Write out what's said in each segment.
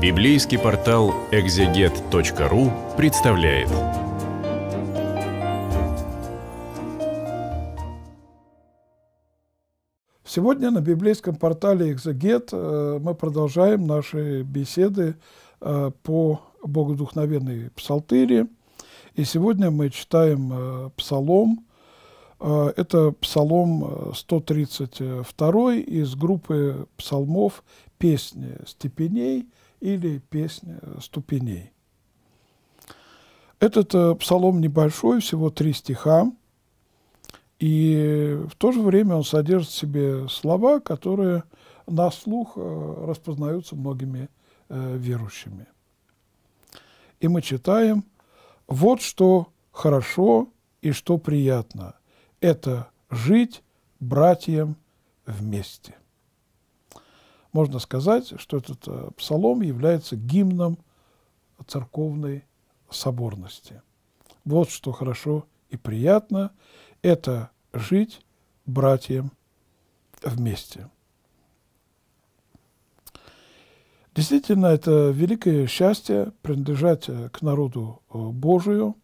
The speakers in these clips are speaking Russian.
Библейский портал экзегет.ру представляет. Сегодня на библейском портале «Экзегет» э, мы продолжаем наши беседы э, по богодухновенной псалтыре. И сегодня мы читаем э, псалом. Это псалом 132 из группы псалмов «Песни степеней», или песня ступеней. Этот э, псалом небольшой, всего три стиха, и в то же время он содержит в себе слова, которые на слух э, распознаются многими э, верующими. И мы читаем, вот что хорошо и что приятно – это жить братьям вместе. Можно сказать, что этот э, псалом является гимном церковной соборности. Вот что хорошо и приятно – это жить братьям вместе. Действительно, это великое счастье принадлежать э, к народу э, Божию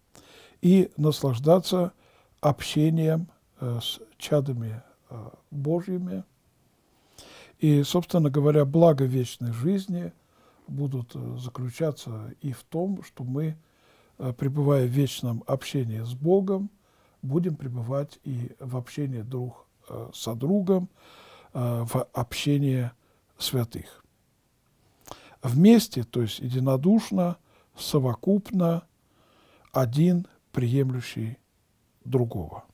и наслаждаться общением с чадами Божьими – и, собственно говоря, благо вечной жизни будут э, заключаться и в том, что мы, э, пребывая в вечном общении с Богом, будем пребывать и в общении друг э, со другом, в общении святых. Вместе, то есть единодушно, совокупно, один приемлющий другого.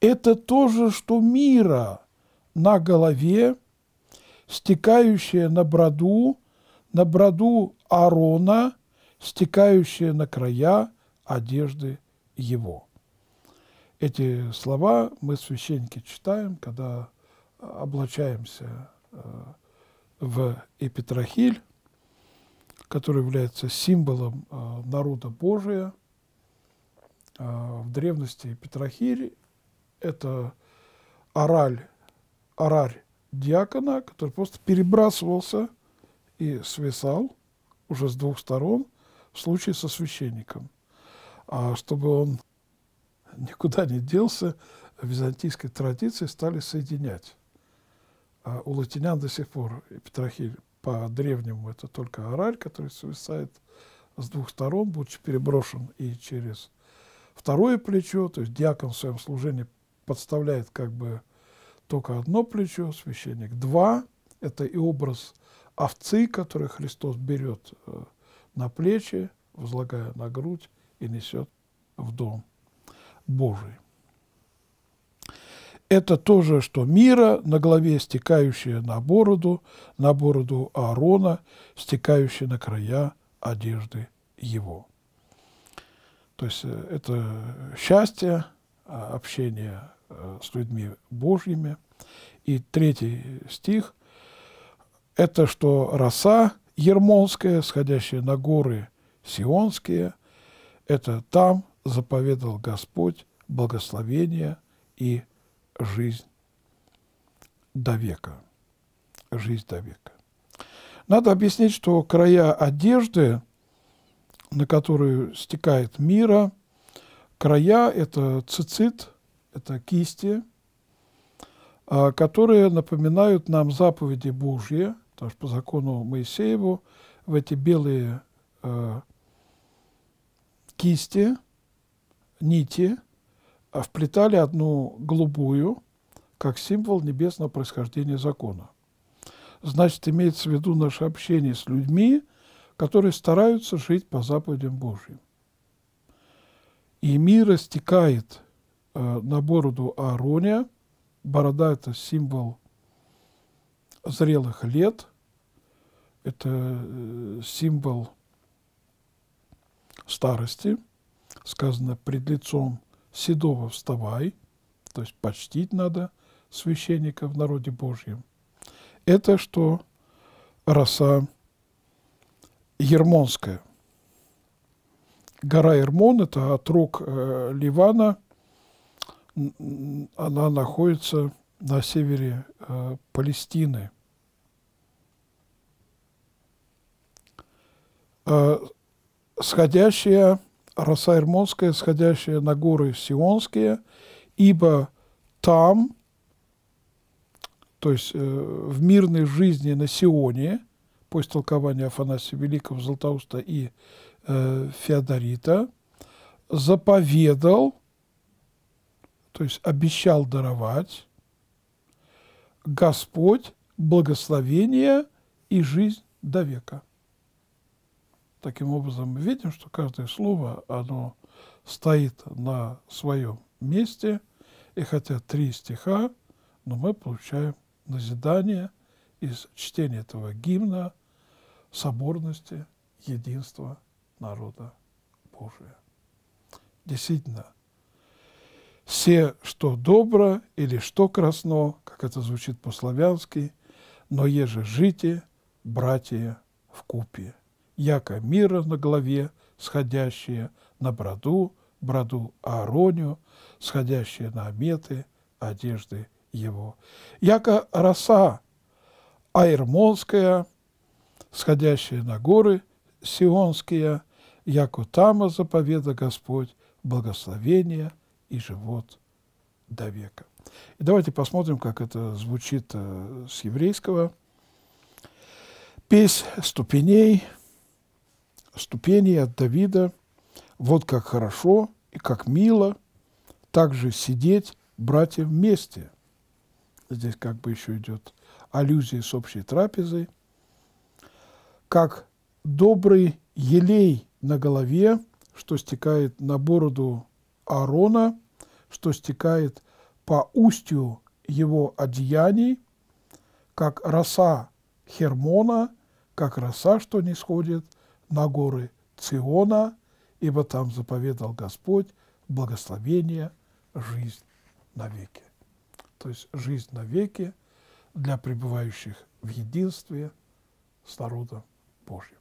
Это то же, что мира на голове – стекающая на броду, на броду Аарона, стекающая на края одежды его. Эти слова мы, священники, читаем, когда э, облачаемся э, в Эпитрахиль, который является символом э, народа Божия. В древности Петрахиль – это ораль, орарь диакона, который просто перебрасывался и свисал уже с двух сторон в случае со священником. А чтобы он никуда не делся, в византийской традиции стали соединять. А у латинян до сих пор петрохиль по-древнему это только ораль, который свисает с двух сторон, будучи переброшен и через второе плечо, то есть диакон в своем служении подставляет как бы только одно плечо, священник два. Это и образ овцы, который Христос берет э, на плечи, возлагая на грудь и несет в дом Божий. Это то же, что мира на голове, стекающая на бороду, на бороду Аарона, стекающая на края одежды его. То есть э, это счастье, а, общение Э, с людьми Божьими. И третий стих – это что роса ермонская, сходящая на горы сионские, это там заповедал Господь благословение и жизнь до века. Жизнь до века. Надо объяснить, что края одежды, на которую стекает мира, края – это цицит – это кисти, а, которые напоминают нам заповеди Божьи, потому что по закону Моисееву в эти белые а, кисти, нити, а, вплетали одну голубую, как символ небесного происхождения закона. Значит, имеется в виду наше общение с людьми, которые стараются жить по заповедям Божьим. И мир истекает Э, на бороду Аарония. Борода – это символ зрелых лет, это э, символ старости. Сказано «пред лицом седого вставай», то есть почтить надо священника в народе Божьем. Это что роса Ермонская. Гора Ермон – это отрог э, Ливана – она находится на севере э, Палестины. Э, сходящая, роса Ирмонская, сходящая на горы Сионские, ибо там, то есть э, в мирной жизни на Сионе, после толкования Афанасия Великого, Златоуста и э, Феодорита, заповедал то есть обещал даровать, Господь благословение и жизнь до века. Таким образом, мы видим, что каждое слово, оно стоит на своем месте, и хотя три стиха, но мы получаем назидание из чтения этого гимна соборности, единства народа Божия. Действительно, все, что добро или что красно, как это звучит по-славянски, но еже жите, братья, в купе, яко мира на голове, сходящие на броду, броду Аароню, сходящие на ометы, одежды его, яко роса аэрмонская, сходящая на горы сионские, яко тама заповеда Господь, благословение – и живот до века. И давайте посмотрим, как это звучит э, с еврейского. Песнь ступеней, ступеней от Давида. Вот как хорошо и как мило также сидеть, братья, вместе. Здесь как бы еще идет аллюзия с общей трапезой. Как добрый елей на голове, что стекает на бороду Аарона, что стекает по устью его одеяний, как роса Хермона, как роса, что не сходит на горы Циона, ибо там заповедал Господь благословение, жизнь навеки. То есть жизнь навеки для пребывающих в единстве с народом Божьим.